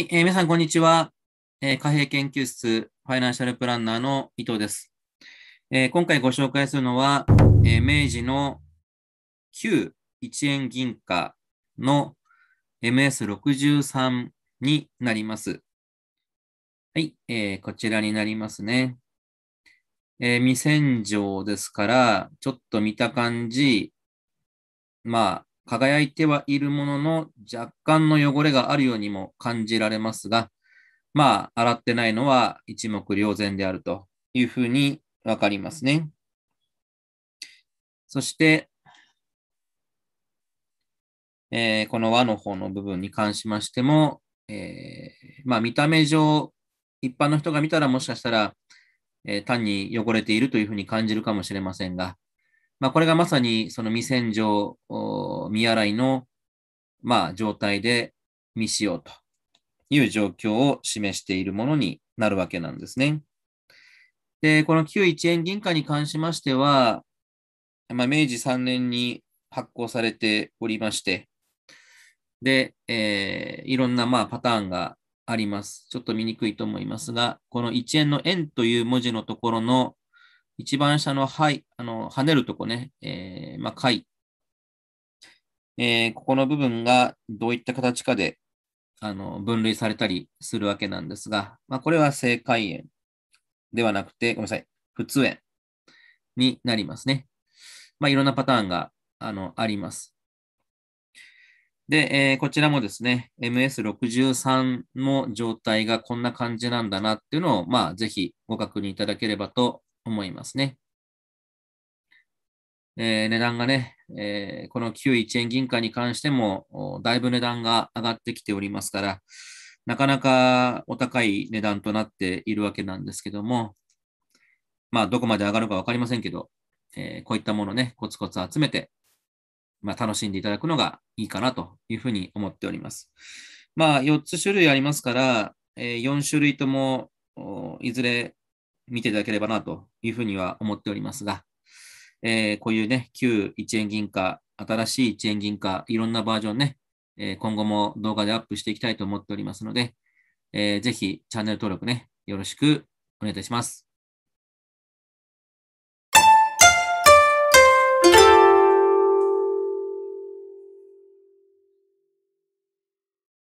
はい、えー、皆さん、こんにちは、えー、貨幣研究室ファイナンシャルプランナーの伊藤です。えー、今回ご紹介するのは、えー、明治の旧一円銀貨の MS63 になります。はい、えー、こちらになりますね。えー、未洗浄ですから、ちょっと見た感じ、まあ、輝いてはいるものの若干の汚れがあるようにも感じられますが、まあ、洗ってないのは一目瞭然であるというふうにわかりますね。そして、えー、この和の方の部分に関しましても、えー、まあ、見た目上、一般の人が見たらもしかしたら、えー、単に汚れているというふうに感じるかもしれませんが、まあ、これがまさにその未洗浄見洗いの、まあ、状態で未使用という状況を示しているものになるわけなんですね。で、この旧一円銀貨に関しましては、まあ、明治3年に発行されておりまして、で、えー、いろんなまあパターンがあります。ちょっと見にくいと思いますが、この1円の円という文字のところの一番下の、はい、あの跳ねるとこね、えー、まあ、貝えー、ここの部分がどういった形かであの分類されたりするわけなんですが、まあ、これは正解円ではなくて、ごめんなさい、普通円になりますね。まあ、いろんなパターンがあのあります。で、えー、こちらもですね、MS63 の状態がこんな感じなんだなっていうのを、まあ、ぜひご確認いただければと思いますね。えー、値段がね、えー、この旧1円銀貨に関しても、だいぶ値段が上がってきておりますから、なかなかお高い値段となっているわけなんですけども、まあ、どこまで上がるか分かりませんけど、えー、こういったものね、コツコツ集めて、まあ、楽しんでいただくのがいいかなというふうに思っております。まあ、4つ種類ありますから、えー、4種類ともいずれ見ていただければなというふうには思っておりますが、えー、こういうね、旧1円銀貨、新しい1円銀貨、いろんなバージョンね、えー、今後も動画でアップしていきたいと思っておりますので、えー、ぜひチャンネル登録ね、よろしくお願いいたします。